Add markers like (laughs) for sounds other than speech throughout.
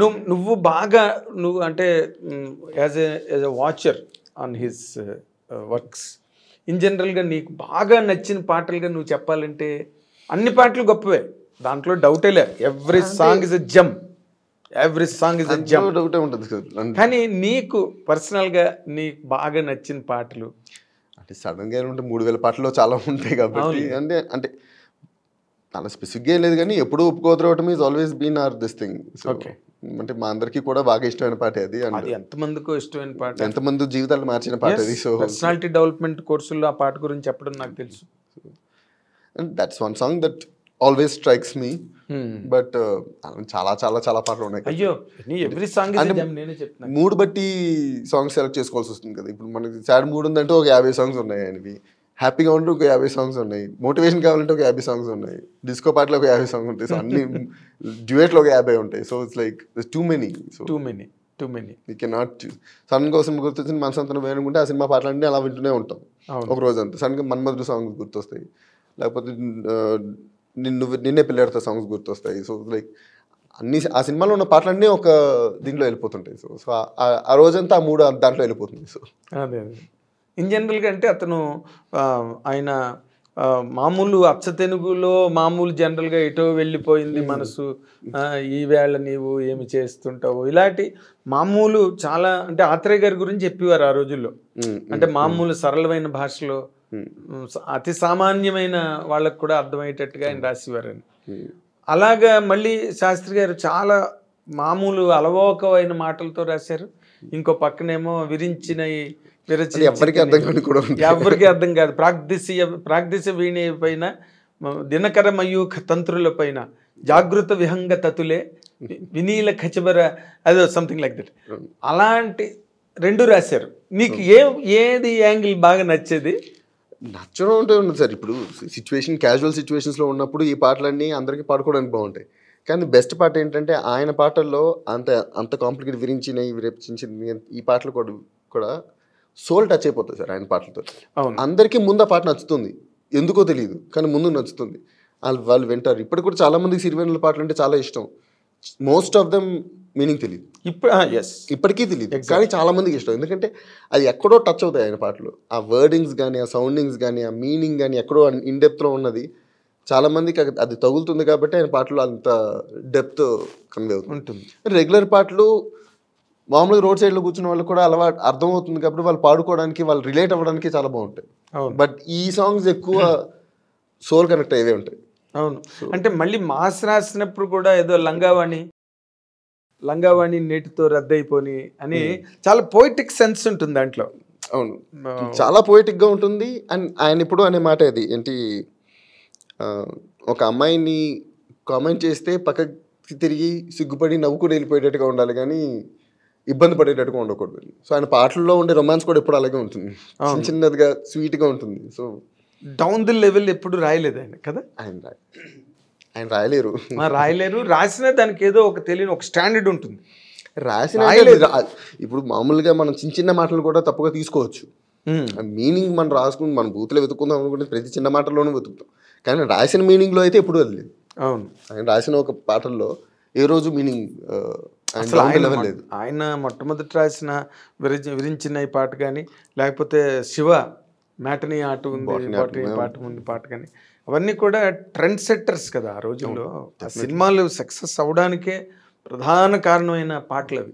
నువ్వు నువ్వు బాగా నువ్వు అంటే as a as a watcher on his works in జనరల్గా నీకు బాగా నచ్చిన పాటలుగా నువ్వు చెప్పాలంటే అన్ని పాటలు గొప్పవే దాంట్లో డౌటే లేదు ఎవ్రీ సాంగ్ ఇస్ ఎ జమ్ ఎవ్రీ సాంగ్ ఇస్ ఎ జమ్ డౌటే ఉంటుంది కానీ నీకు పర్సనల్గా నీకు బాగా నచ్చిన పాటలు అంటే సడన్గా ఏమంటే మూడు వేల పాటలు చాలా ఉంటాయి కాబట్టి అంటే అంటే చాలా స్పెసిఫిక్గా లేదు కానీ ఎప్పుడు ఒప్పుకోద్రవటం is always been our this thing okay అంటే మా అందరికి కూడా బాగా ఇష్టమైన పాట అది ఎంతమందికో ఇష్టమైన పాట ఎంతమంది జీవితాలు మార్చిన పాట అది సో పర్సనాలిటీ డెవలప్మెంట్ కోర్సుల్లో ఆ పాట గురించి చెప్పడం నాకు తెలుసు and that's one song that always strikes me hmm. But uh, చాలా చాలా చాలా పాటలు ఉన్నాయి అయ్యో ఎవ్రీ సాంగ్ నేనే చెప్తున్నా మూడు బట్టి సాంగ్స్ సెలెక్ట్ చేసుకోవాల్సి వస్తుంది కదా ఇప్పుడు మనకి సాడ్ మూడు ఉందంటే ఒక యాభై సాంగ్స్ ఉన్నాయి ఆయనవి హ్యాపీగా ఉంటే ఒక యాభై సాంగ్స్ ఉన్నాయి మోటివేషన్ కావాలంటే ఒక యాభై సాంగ్స్ ఉన్నాయి డిస్కో పాటలో ఒక యాభై సాంగ్స్ ఉంటాయి సో అన్ని డ్యూయెట్లో (laughs) ఒక యాభై ఉంటాయి so it's like too many so too many too many you can not సన్ కోసం గుర్తొచ్చింది మన అంతా వేయనుకుంటే ఆ సినిమా పాటలన్నీ అలా వింటూనే ఉంటాం ఒక రోజు అంతా సడన్గా మన్మధుడు సాంగ్స్ గుర్తొస్తాయి లేకపోతే నిన్ను నిన్నే పిల్లడితో సాంగ్స్ గుర్తొస్తాయి సో లైక్ అన్ని ఆ సినిమాలో ఉన్న పాటలన్నీ ఒక దీంట్లో వెళ్ళిపోతుంటాయి సో సో ఆ రోజంతా ఆ మూడు దాంట్లో వెళ్ళిపోతుంది సో అదే ఇన్ జనరల్గా అంటే అతను ఆయన మామూలు అచ్చతెనుగులో మామూలు జనరల్గా ఎటో వెళ్ళిపోయింది మనసు ఈవేళ నీవు ఏమి చేస్తుంటావు ఇలాంటి మామూలు చాలా అంటే ఆత్రేయ గారి గురించి చెప్పేవారు ఆ రోజుల్లో అంటే మామూలు సరళమైన భాషలో అతి సామాన్యమైన వాళ్ళకు కూడా అర్థమయ్యేటట్టుగా ఆయన రాసేవారని అలాగా మళ్ళీ శాస్త్రి గారు చాలా మామూలు అలవోకమైన మాటలతో రాశారు ఇంకో పక్కనేమో విరించిన మీరు ఎవరికి అర్థం కాదు కూడా ఎవరికి అర్థం కాదు ప్రాగ్దిశీయ ప్రాగ్దిశ వీణి పైన మయూఖ తంత్రుల పైన జాగృత విహంగ తతులే వినీల ఖచబర అదో సంథింగ్ లైక్ దట్ అలాంటి రెండు రాశారు నీకు ఏ ఏది యాంగిల్ బాగా నచ్చేది నచ్చడం ఉంటే ఉండదు సార్ ఇప్పుడు సిచ్యువేషన్ క్యాజువల్ సిచ్యువేషన్స్లో ఉన్నప్పుడు ఈ పాటలన్నీ అందరికీ పాడుకోవడానికి బాగుంటాయి కానీ బెస్ట్ పాట ఏంటంటే ఆయన పాటల్లో అంత అంత కాంప్లికేట్ విరించినవి విరపించిన ఈ పాటలు కూడా కూడా సోల్ టచ్ అయిపోతుంది సార్ ఆయన పాటలతో అందరికీ ముందు ఆ పాట నచ్చుతుంది ఎందుకో తెలియదు కానీ ముందు నచ్చుతుంది వాళ్ళు వాళ్ళు వింటారు ఇప్పటికి కూడా చాలామందికి సిరివెన్నెల పాటలు అంటే చాలా ఇష్టం మోస్ట్ ఆఫ్ దెమ్ మీనింగ్ తెలియదు ఇప్పుడు ఎస్ ఇప్పటికీ తెలియదు కానీ చాలా మందికి ఇష్టం ఎందుకంటే అది ఎక్కడో టచ్ అవుతాయి ఆయన పాటలు ఆ వర్డింగ్స్ కానీ ఆ సౌండింగ్స్ కానీ ఆ మీనింగ్ కానీ ఎక్కడో ఇన్ డెప్త్లో ఉన్నది చాలా మందికి అది తగులుతుంది కాబట్టి ఆయన పాటలు అంత డెప్త్ కన్వే అవుతుంది ఉంటుంది రెగ్యులర్ పాటలు మామూలుగా రోడ్ సైడ్లో కూర్చున్న వాళ్ళకి కూడా అలవాటు అర్థమవుతుంది కాబట్టి వాళ్ళు పాడుకోవడానికి వాళ్ళు రిలేట్ అవ్వడానికి చాలా బాగుంటాయి బట్ ఈ సాంగ్స్ ఎక్కువ సోల్ కనెక్ట్ అయ్యే ఉంటాయి అవును అంటే మళ్ళీ మాస్ రాసినప్పుడు కూడా ఏదో లంగావాణి లంగావాణి నేటితో రద్దయిపోని అని hmm. చాలా పోయిటిక్ సెన్స్ ఉంటుంది దాంట్లో అవును చాలా పోయిటిక్గా ఉంటుంది అండ్ ఆయన ఇప్పుడు అనే మాట అది ఏంటి ఒక అమ్మాయిని కామెంట్ చేస్తే పక్కకి తిరిగి సిగ్గుపడి నవ్వుకుని వెళ్ళిపోయేటట్టుగా ఉండాలి కానీ ఇబ్బంది పడేటట్టుగా ఉండకూడదు సో ఆయన పాటల్లో ఉండే రొమాన్స్ కూడా ఎప్పుడు అలాగే ఉంటుంది చిన్న చిన్నదిగా స్వీట్గా ఉంటుంది సో డౌన్ ది లెవెల్ ఎప్పుడు రాయలేదు ఆయన కదా ఆయన ఆయన రాయలేరు రాయలేరు రాసిన దానికి ఏదో ఒక తెలియని ఒక స్టాండర్డ్ ఉంటుంది రాసిన ఇప్పుడు మామూలుగా మనం చిన్న చిన్న మాటలు కూడా తప్పుగా తీసుకోవచ్చు మీనింగ్ మనం రాసుకుని మనం బూత్లో వెతుక్కుందాం అనుకుంటే ప్రతి చిన్న మాటల్లోనూ వెతుకుతాం కానీ రాసిన మీనింగ్లో అయితే ఎప్పుడు వెళ్ళలేదు అవును ఆయన రాసిన ఒక పాటల్లో ఏ రోజు మీనింగ్ అసలు ఆయన ఆయన మొట్టమొదటి రాసిన విరించి విరించిన ఈ పాట కానీ లేకపోతే శివ మ్యాటనీ ఆట ఉంది పాట ఉంది పాట కానీ అవన్నీ కూడా ట్రెండ్ సెట్టర్స్ కదా ఆ రోజుల్లో సినిమాలు సక్సెస్ అవడానికే ప్రధాన కారణమైన పాటలు అవి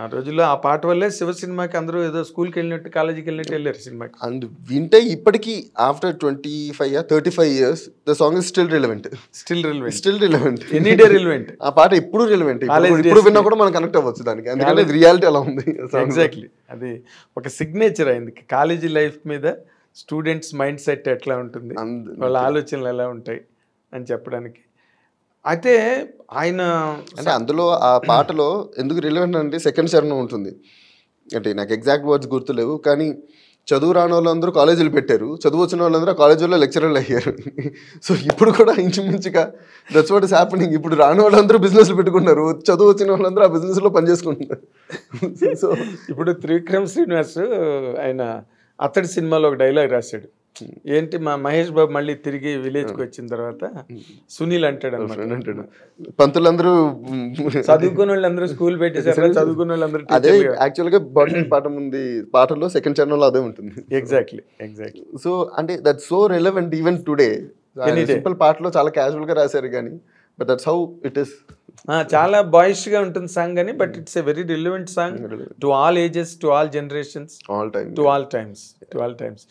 ఆ రోజుల్లో ఆ పాట వల్లే శివ సినిమాకి అందరూ ఏదో స్కూల్కి వెళ్ళినట్టు కాలేజీకి వెళ్ళినట్టు వెళ్ళారు సినిమాకి అండ్ వింటే ఇప్పటికీ after twenty five year thirty five years the song is still relevant still relevant still relevant any day relevant ఆ పాట ఎప్పుడు రిలవెంట్ ఇప్పుడు విన్నా కూడా మనం కనెక్ట్ అవ్వచ్చు దానికి అందుకని రియాలిటీ అలా ఉంది ఎగ్జాక్ట్లీ అది ఒక సిగ్నేచర్ అయింది కాలేజీ లైఫ్ మీద స్టూడెంట్స్ మైండ్ సెట్ ఎట్లా ఉంటుంది వాళ్ళ ఆలోచనలు ఎలా ఉంటాయి అని చెప్పడానికి అయితే ఆయన అంటే అందులో ఆ పాటలో ఎందుకు రిలవెంట్ అంటే సెకండ్ చరణం ఉంటుంది అంటే నాకు ఎగ్జాక్ట్ వర్డ్స్ గుర్తులేవు కానీ చదువు రాని వాళ్ళందరూ కాలేజీలు పెట్టారు చదువు వచ్చిన వాళ్ళందరూ కాలేజీలో లెక్చరర్లు అయ్యారు సో (laughs) ఇప్పుడు కూడా ఇంచుమించుగా దట్స్ వాట్ ఇస్ హ్యాపెనింగ్ ఇప్పుడు రాని వాళ్ళందరూ బిజినెస్లు పెట్టుకున్నారు చదువు వచ్చిన వాళ్ళందరూ ఆ బిజినెస్లో పనిచేసుకుంటున్నారు సో (laughs) ఇప్పుడు త్రివిక్రమ్ శ్రీనివాస్ ఆయన అతడి సినిమాలో ఒక డైలాగ్ రాశాడు ఏంటి మా మహేష్ బాబు మళ్ళీ తిరిగి విలేజ్కి వచ్చిన తర్వాత సునీల్ అంటాడు అంటాడు పంతులందరూ చదువుకున్న వాళ్ళందరూ స్కూల్ పెట్టేసారు చదువుకున్న వాళ్ళందరూ అదే యాక్చువల్గా బాడీ పాఠం ఉంది పాటల్లో సెకండ్ ఛానల్ అదే ఉంటుంది ఎగ్జాక్ట్లీ ఎగ్జాక్ట్లీ సో అంటే that so relevant even today simple పాటలో చాలా క్యాజువల్గా రాశారు కానీ but that's how it is చాలా బాయిష్ గా ఉంటుంది సాంగ్ అని but it's a very relevant song to all ages to all generations all times to all times to all times